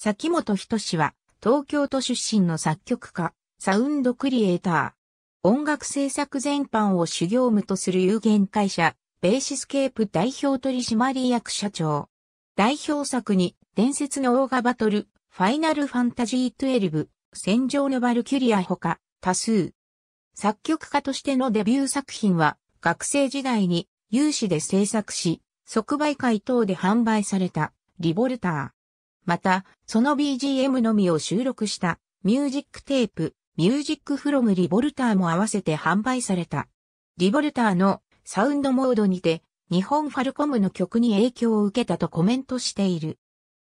崎本人志は、東京都出身の作曲家、サウンドクリエイター。音楽制作全般を主業務とする有限会社、ベーシスケープ代表取締役社長。代表作に、伝説のオーガバトル、ファイナルファンタジー12、戦場のバルキュリアほか、多数。作曲家としてのデビュー作品は、学生時代に有志で制作し、即売会等で販売された、リボルター。また、その BGM のみを収録したミュージックテープ、ミュージックフロムリボルターも合わせて販売された。リボルターのサウンドモードにて、日本ファルコムの曲に影響を受けたとコメントしている。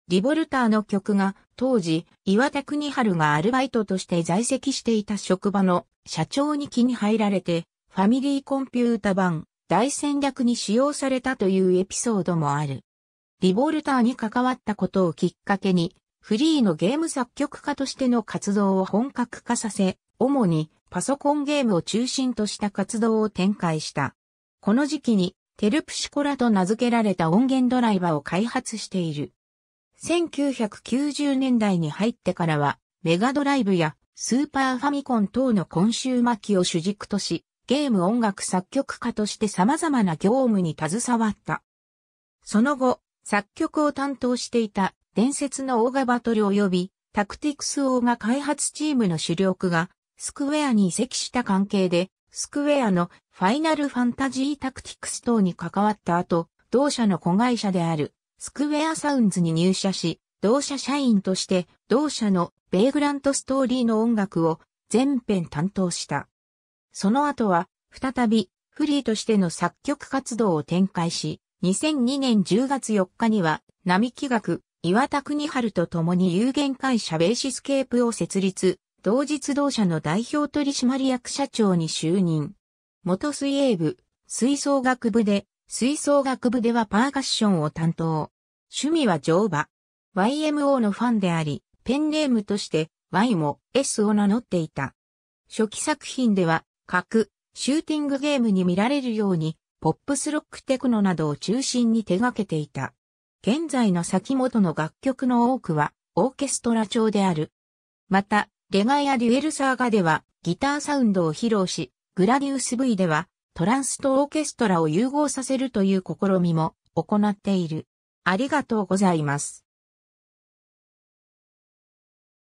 リボルターの曲が当時岩田国春がアルバイトとして在籍していた職場の社長に気に入られてファミリーコンピュータ版大戦略に使用されたというエピソードもある。リボルターに関わったことをきっかけに、フリーのゲーム作曲家としての活動を本格化させ、主にパソコンゲームを中心とした活動を展開した。この時期にテルプシコラと名付けられた音源ドライバーを開発している。1990年代に入ってからは、メガドライブやスーパーファミコン等の今週末期を主軸とし、ゲーム音楽作曲家として様々な業務に携わった。その後、作曲を担当していた伝説のオーガバトル及びタクティクスオーガ開発チームの主力がスクウェアに移籍した関係でスクウェアのファイナルファンタジータクティクス等に関わった後同社の子会社であるスクウェアサウンズに入社し同社社員として同社のベイグラントストーリーの音楽を全編担当した。その後は再びフリーとしての作曲活動を展開し、2002年10月4日には、並木学、岩田国春と共に有限会社ベーシスケープを設立、同日同社の代表取締役社長に就任。元水泳部、吹奏楽部で、吹奏楽部ではパーカッションを担当。趣味は乗馬。YMO のファンであり、ペンネームとして Y も S を名乗っていた。初期作品では、核、シューティングゲームに見られるように、ポップスロックテクノなどを中心に手掛けていた。現在の先元の楽曲の多くはオーケストラ調である。また、レガやデュエルサーガではギターサウンドを披露し、グラディウス V ではトランスとオーケストラを融合させるという試みも行っている。ありがとうございます。